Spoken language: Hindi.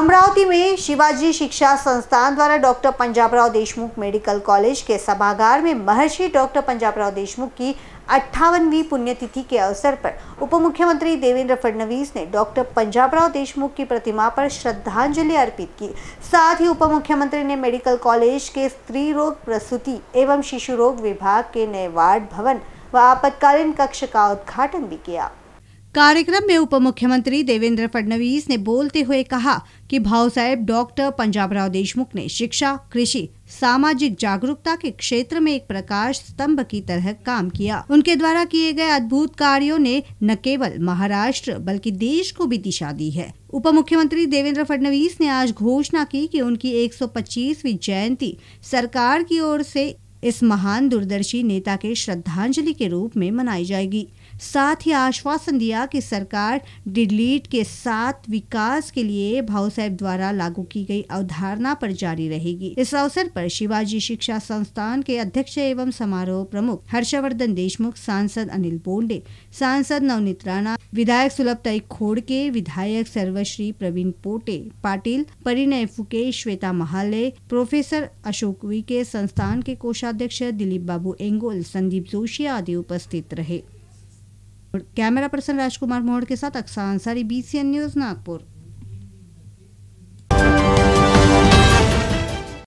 अमरावती में शिवाजी शिक्षा संस्थान द्वारा doctor Panjabrao Deshmukh medical college के सभागार में महर्षि डॉक्टर पंजाबराव देशमुख की अट्ठावनवीं पुण्यतिथि के अवसर पर उप मुख्यमंत्री देवेंद्र फडणवीस ने डॉक्टर पंजाबराव देशमुख की प्रतिमा पर श्रद्धांजलि अर्पित की साथ ही उप मुख्यमंत्री ने मेडिकल कॉलेज के स्त्री रोग प्रसूति एवं शिशु रोग विभाग के नए वार्ड भवन व आपातकालीन कक्ष का उद्घाटन भी किया कार्यक्रम में उप मुख्यमंत्री देवेंद्र फडणवीस ने बोलते हुए कहा कि भाव साहेब डॉक्टर पंजाबराव देशमुख ने शिक्षा कृषि सामाजिक जागरूकता के क्षेत्र में एक प्रकाश स्तंभ की तरह काम किया उनके द्वारा किए गए अद्भुत कार्यों ने न केवल महाराष्ट्र बल्कि देश को भी दिशा दी है उप मुख्यमंत्री देवेंद्र फडणवीस ने आज घोषणा की कि उनकी 125वीं जयंती सरकार की ओर से इस महान दूरदर्शी नेता के श्रद्धांजलि के रूप में मनाई जाएगी साथ ही आश्वासन दिया कि सरकार डिलीट के साथ विकास के लिए भाव साहब द्वारा लागू की गई अवधारणा पर जारी रहेगी इस अवसर पर शिवाजी शिक्षा संस्थान के अध्यक्ष एवं समारोह प्रमुख हर्षवर्धन देशमुख सांसद अनिल बोंडे सांसद नवनीत राणा विधायक सुलभ तई खोड़के विधायक सर्वश्री प्रवीण पोटे पाटिल परिणय फुके श्वेता महाले प्रोफेसर अशोक वी के संस्थान के कोषा प्रदेशाध्यक्ष दिलीप बाबू एंगोल संदीप जोशी आदि उपस्थित रहे कैमरा पर्सन राजकुमार मोहड़ के साथ अक्सा अंसारी बीसीएन न्यूज़ नागपुर